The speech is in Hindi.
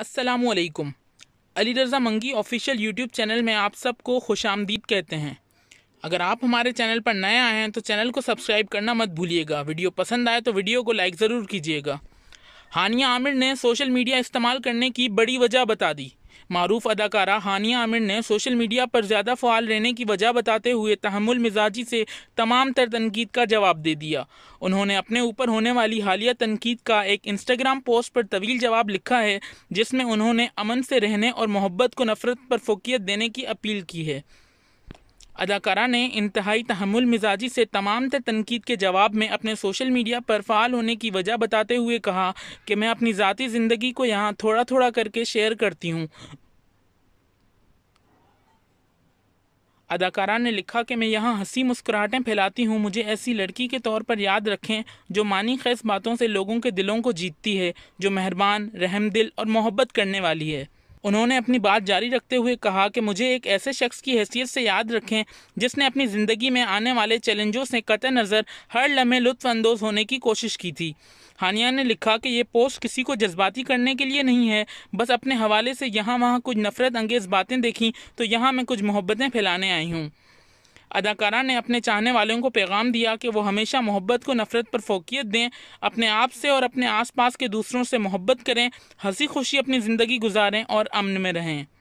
असलम अली रज़ा मंगी ऑफिशियल यूट्यूब चैनल में आप सबको खुश आमदीद कहते हैं अगर आप हमारे चैनल पर नए आए हैं तो चैनल को सब्सक्राइब करना मत भूलिएगा वीडियो पसंद आए तो वीडियो को लाइक ज़रूर कीजिएगा हानिया आमिर ने सोशल मीडिया इस्तेमाल करने की बड़ी वजह बता दी मरूफ अदाकारा हानिया आमिर ने सोशल मीडिया पर ज़्यादा फ़ाल रहने की वजह बताते हुए तहमुल मिजाजी से तमाम तर तनकीद का जवाब दे दिया उन्होंने अपने ऊपर होने वाली हालिया तनकीद का एक इंस्टाग्राम पोस्ट पर तवील जवाब लिखा है जिसमें उन्होंने अमन से रहने और मोहब्बत को नफ़रत पर फोकियत देने की अपील की है अदाकारा ने इंतहाई तहमुल मिजाजी से तमाम तनकीद के जवाब में अपने सोशल मीडिया पर फ़ाल होने की वजह बताते हुए कहा कि मैं अपनी ज़ाती ज़िंदगी को यहाँ थोड़ा थोड़ा करके शेयर करती हूँ अदाकारा ने लिखा कि मैं यहाँ हंसी मुस्कुराहटें फैलाती हूँ मुझे ऐसी लड़की के तौर पर याद रखें जो मानी खैस बातों से लोगों के दिलों को जीतती है जो मेहरबान रहमदिल और मोहब्बत करने वाली है उन्होंने अपनी बात जारी रखते हुए कहा कि मुझे एक ऐसे शख्स की हैसियत से याद रखें जिसने अपनी ज़िंदगी में आने वाले चैलेंजों से कत नज़र हर लम्हे लुफानंदोज़ होने की कोशिश की थी हानिया ने लिखा कि यह पोस्ट किसी को जज्बाती करने के लिए नहीं है बस अपने हवाले से यहाँ वहाँ कुछ नफ़रत अंगेज़ बातें देखी तो यहाँ मैं कुछ मोहब्बतें फैलाने आई हूँ अदाकारा ने अपने चाहने वालों को पैगाम दिया कि वो हमेशा मोहब्बत को नफरत पर फोकियत दें अपने आप से और अपने आसपास के दूसरों से मोहब्बत करें हंसी खुशी अपनी ज़िंदगी गुजारें और अमन में रहें